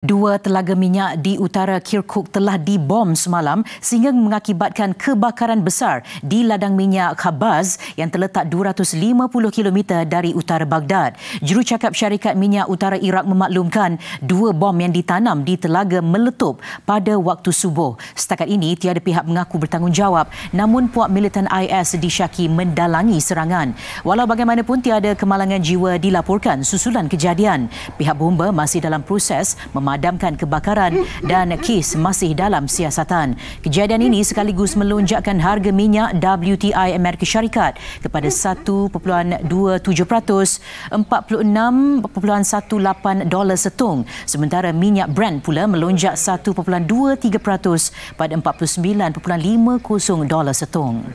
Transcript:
Dua telaga minyak di utara Kirkuk telah dibom semalam sehingga mengakibatkan kebakaran besar di ladang minyak Khabaz yang terletak 250 km dari utara Baghdad. Jurucakap syarikat minyak utara Iraq memaklumkan dua bom yang ditanam di telaga meletup pada waktu subuh. Setakat ini tiada pihak mengaku bertanggungjawab namun puak militan IS disyaki mendalangi serangan. Walau bagaimanapun tiada kemalangan jiwa dilaporkan susulan kejadian. Pihak bomba masih dalam proses memaklumkan memadamkan kebakaran dan kes masih dalam siasatan. Kejadian ini sekaligus melonjakkan harga minyak WTI Amerika Syarikat kepada 1.27% 46.18 dolar setung sementara minyak Brent pula melonjak 1.23% pada 49.50 dolar setung.